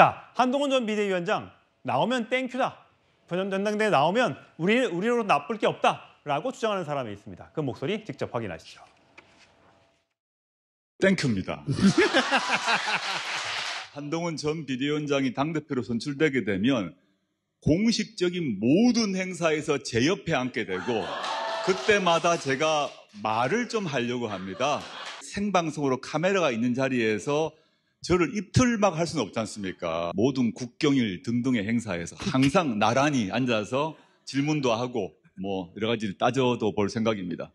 자, 한동훈 전 비대위원장 나오면 땡큐다. 전당대회 나오면 우리, 우리로 나쁠 게 없다라고 주장하는 사람이 있습니다. 그 목소리 직접 확인하시죠. 땡큐입니다. 한동훈 전 비대위원장이 당대표로 선출되게 되면 공식적인 모든 행사에서 제 옆에 앉게 되고 그때마다 제가 말을 좀 하려고 합니다. 생방송으로 카메라가 있는 자리에서 저를 입틀막 할 수는 없지 않습니까? 모든 국경일 등등의 행사에서 항상 나란히 앉아서 질문도 하고 뭐 여러 가지 따져도 볼 생각입니다.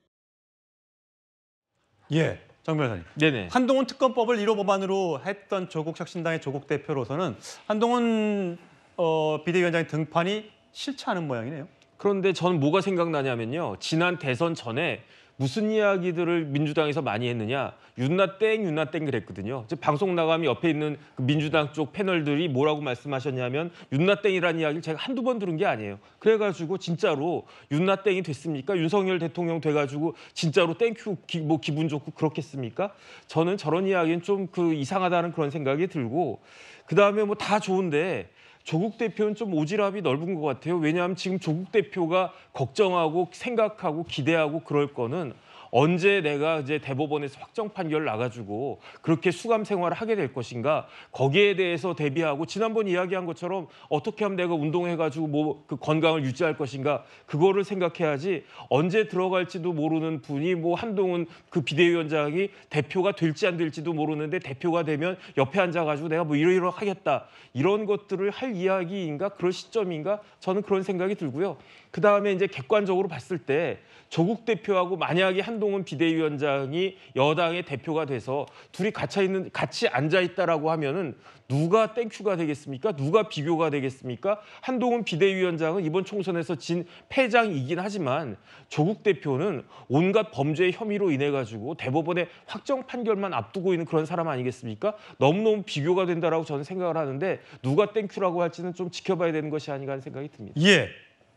예, 정 변호사님. 네네. 한동훈 특검법을 1호 법안으로 했던 조국 혁신당의 조국 대표로서는 한동훈 어, 비대위원장의 등판이 싫지 않은 모양이네요. 그런데 전 뭐가 생각나냐면요. 지난 대선 전에 무슨 이야기들을 민주당에서 많이 했느냐 윤나 땡 윤나 땡 그랬거든요. 즉 방송 나가면 옆에 있는 그 민주당 쪽 패널들이 뭐라고 말씀하셨냐면 윤나 땡이라는 이야기를 제가 한두 번 들은 게 아니에요. 그래가지고 진짜로 윤나 땡이 됐습니까? 윤석열 대통령 돼가지고 진짜로 땡큐 기, 뭐 기분 좋고 그렇겠습니까? 저는 저런 이야기는 좀 그 이상하다는 그런 생각이 들고 그 다음에 뭐 다 좋은데 조국 대표는 좀 오지랖이 넓은 것 같아요. 왜냐하면 지금 조국 대표가 걱정하고 생각하고 기대하고 그럴 거는 언제 내가 이제 대법원에서 확정 판결 나가지고 그렇게 수감 생활을 하게 될 것인가 거기에 대해서 대비하고 지난번 이야기한 것처럼 어떻게 하면 내가 운동해가지고 뭐 그 건강을 유지할 것인가 그거를 생각해야지 언제 들어갈지도 모르는 분이 뭐 한동훈 그 비대위원장이 대표가 될지 안 될지도 모르는데 대표가 되면 옆에 앉아가지고 내가 뭐 이러이러 하겠다 이런 것들을 할 이야기인가 그런 시점인가 저는 그런 생각이 들고요 그 다음에 이제 객관적으로 봤을 때 조국 대표하고 만약에 한동 한동훈 비대위원장이 여당의 대표가 돼서 둘이 같이 있는 같이 앉아 있다라고 하면은 누가 땡큐가 되겠습니까? 누가 비교가 되겠습니까? 한동훈 비대위원장은 이번 총선에서 진 패장이긴 하지만 조국 대표는 온갖 범죄의 혐의로 인해 가지고 대법원의 확정 판결만 앞두고 있는 그런 사람 아니겠습니까? 너무너무 비교가 된다라고 저는 생각을 하는데 누가 땡큐라고 할지는 좀 지켜봐야 되는 것이 아닌가 하는 생각이 듭니다. 예.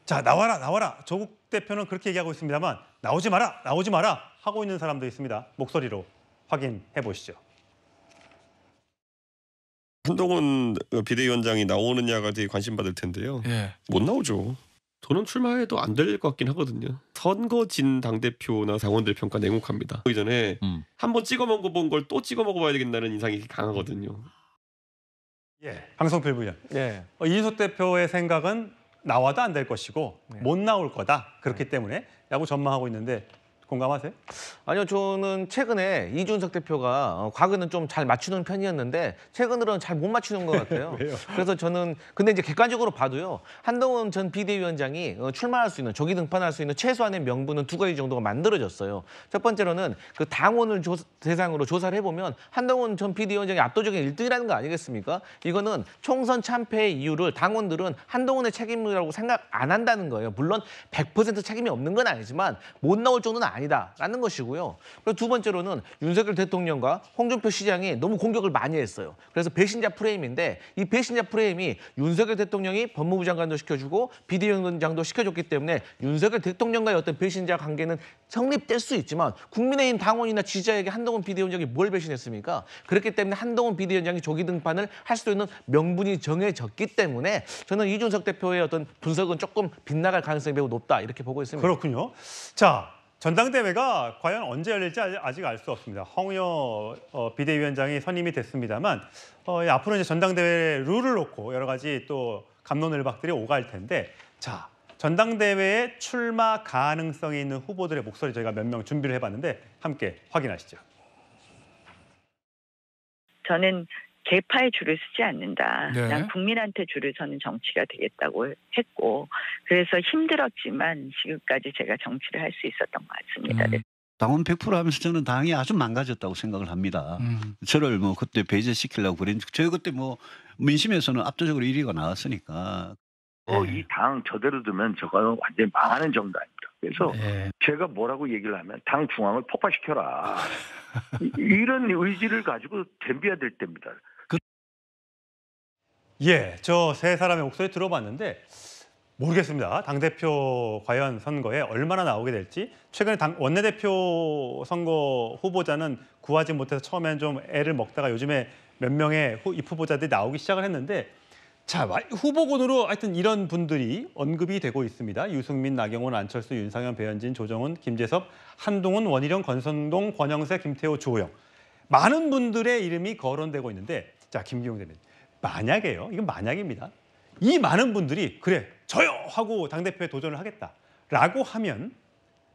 자, 나와라 나와라. 조국 대표는 그렇게 얘기하고 있습니다만 나오지 마라, 나오지 마라 하고 있는 사람도 있습니다. 목소리로 확인해 보시죠. 한동훈 비대위원장이 나오느냐가 되게 관심받을 텐데요. 예. 못 나오죠. 저는 출마해도 안 될 것 같긴 하거든요. 선거진 당대표나 당원들 평가 냉혹합니다. 그이 전에 음. 한번 찍어 먹어본 걸 또 찍어 먹어봐야 되겠다는 인상이 강하거든요. 예, 방송필 부위원. 예. 어, 이인석 대표의 생각은 나와도 안 될 것이고 예. 못 나올 거다. 그렇기 예. 때문에 야구 전망하고 있는데 공감하세요? 아니요, 저는 최근에 이준석 대표가 어, 과거는 좀 잘 맞추는 편이었는데 최근으로는 잘 못 맞추는 것 같아요. 그래서 저는 근데 이제 객관적으로 봐도요. 한동훈 전 비대위원장이 어, 출마할 수 있는 조기 등판할 수 있는 최소한의 명분은 두 가지 정도가 만들어졌어요. 첫 번째로는 그 당원을 조, 대상으로 조사를 해보면 한동훈 전 비대위원장이 압도적인 1등이라는 거 아니겠습니까? 이거는 총선 참패의 이유를 당원들은 한동훈의 책임이라고 생각 안 한다는 거예요. 물론 100% 책임이 없는 건 아니지만 못 나올 정도는 아니. 아니다라는 것이고요. 그리고 두 번째로는 윤석열 대통령과 홍준표 시장이 너무 공격을 많이 했어요. 그래서 배신자 프레임인데 이 배신자 프레임이 윤석열 대통령이 법무부 장관도 시켜주고 비대위원장도 시켜줬기 때문에 윤석열 대통령과의 어떤 배신자 관계는 성립될 수 있지만 국민의힘 당원이나 지지자에게 한동훈 비대위원장이 뭘 배신했습니까? 그렇기 때문에 한동훈 비대위원장이 조기 등판을 할 수도 있는 명분이 정해졌기 때문에 저는 이준석 대표의 어떤 분석은 조금 빗나갈 가능성이 매우 높다 이렇게 보고 있습니다. 그렇군요. 자, 전당대회가 과연 언제 열릴지 아직 알 수 없습니다. 황우여 어, 비대위원장이 선임이 됐습니다만 어, 예, 앞으로 이제 전당대회 룰을 놓고 여러 가지 또 감론을박들이 오갈 텐데 자 전당대회에 출마 가능성이 있는 후보들의 목소리 저희가 몇 명 준비를 해봤는데 함께 확인하시죠. 저는 개파에 줄을 서지 않는다. 네. 난 국민한테 줄을 서는 정치가 되겠다고 했고 그래서 힘들었지만 지금까지 제가 정치를 할 수 있었던 것 같습니다. 음. 당원 100% 하면서 저는 당이 아주 망가졌다고 생각을 합니다. 음. 저를 뭐 그때 배제시키려고 그랬는데 저희 그때 뭐 민심에서는 압도적으로 1위가 나왔으니까. 어, 네. 이당 저대로 두면 저거는 완전히 망하는 정당입니다. 그래서 네. 제가 뭐라고 얘기를 하면 당 중앙을 폭파시켜라. 이런 의지를 가지고 덤비야될 때입니다. 예, 저 세 사람의 목소리 들어봤는데 모르겠습니다. 당대표 과연 선거에 얼마나 나오게 될지. 최근에 당 원내대표 선거 후보자는 구하지 못해서 처음엔 좀 애를 먹다가 요즘에 몇 명의 후, 입후보자들이 나오기 시작을 했는데 자, 후보군으로 하여튼 이런 분들이 언급이 되고 있습니다. 유승민, 나경원, 안철수, 윤상현, 배현진, 조정훈, 김재섭, 한동훈, 원희룡, 권성동, 권영세, 김태호, 조호영. 많은 분들의 이름이 거론되고 있는데 자, 김기용 대변인. 만약에요. 이건 만약입니다. 이 많은 분들이 그래 저요 하고 당대표에 도전을 하겠다라고 하면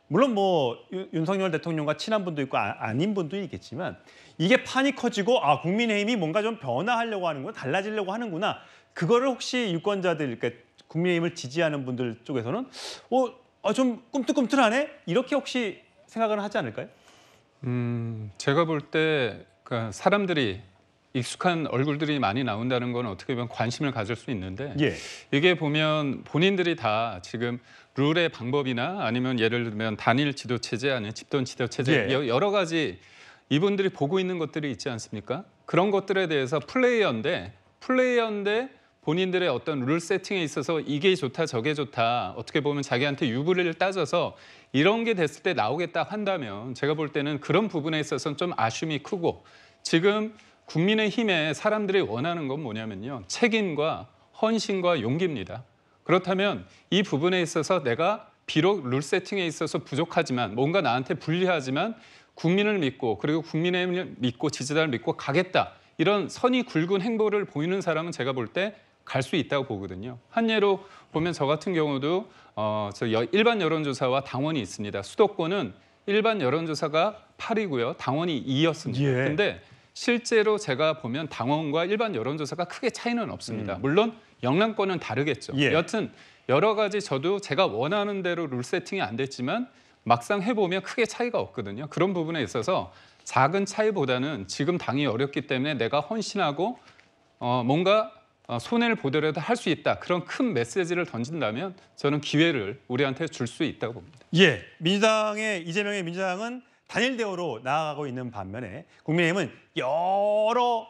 물론 뭐 윤석열 대통령과 친한 분도 있고 아, 닌 분도 있겠지만 이게 판이 커지고 아 국민의힘이 뭔가 좀 변화하려고 하는구나 달라지려고 하는구나 그거를 혹시 유권자들 그러니까 국민의힘을 지지하는 분들 쪽에서는 어좀 아, 꿈틀꿈틀하네 이렇게 혹시 생각을 하지 않을까요? 음 제가 볼 때 그 사람들이 익숙한 얼굴들이 많이 나온다는 건 어떻게 보면 관심을 가질 수 있는데 예. 이게 보면 본인들이 다 지금 룰의 방법이나 아니면 예를 들면 단일 지도 체제 아니면 집단 지도 체제 예. 여러 가지 이분들이 보고 있는 것들이 있지 않습니까? 그런 것들에 대해서 플레이어인데 플레이어인데 본인들의 어떤 룰 세팅에 있어서 이게 좋다 저게 좋다 어떻게 보면 자기한테 유불리를 따져서 이런 게 됐을 때 나오겠다 한다면 제가 볼 때는 그런 부분에 있어서는 좀 아쉬움이 크고 지금 국민의힘에 사람들이 원하는 건 뭐냐면요. 책임과 헌신과 용기입니다. 그렇다면 이 부분에 있어서 내가 비록 룰 세팅에 있어서 부족하지만 뭔가 나한테 불리하지만 국민을 믿고 그리고 국민의힘을 믿고 지지자를 믿고 가겠다. 이런 선이 굵은 행보를 보이는 사람은 제가 볼 때 갈 수 있다고 보거든요. 한 예로 보면 저 같은 경우도 어, 저 여, 일반 여론조사와 당원이 있습니다. 수도권은 일반 여론조사가 8이고요. 당원이 2였습니다. 예. 근데 실제로 제가 보면 당원과 일반 여론조사가 크게 차이는 없습니다. 음. 물론 영남권은 다르겠죠. 예. 여튼 여러 가지 저도 제가 원하는 대로 룰 세팅이 안 됐지만 막상 해보면 크게 차이가 없거든요. 그런 부분에 있어서 작은 차이보다는 지금 당이 어렵기 때문에 내가 헌신하고 어, 뭔가 어, 손해를 보더라도 할 수 있다. 그런 큰 메시지를 던진다면 저는 기회를 우리한테 줄 수 있다고 봅니다. 예, 민주당의 이재명의 민주당은 단일 대우로 나아가고 있는 반면에 국민의힘은 여러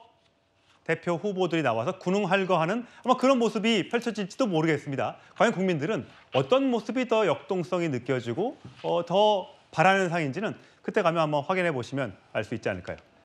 대표 후보들이 나와서 군웅할거하는 아마 그런 모습이 펼쳐질지도 모르겠습니다. 과연 국민들은 어떤 모습이 더 역동성이 느껴지고 어, 더 바라는 상인지는 그때 가면 한번 확인해 보시면 알 수 있지 않을까요?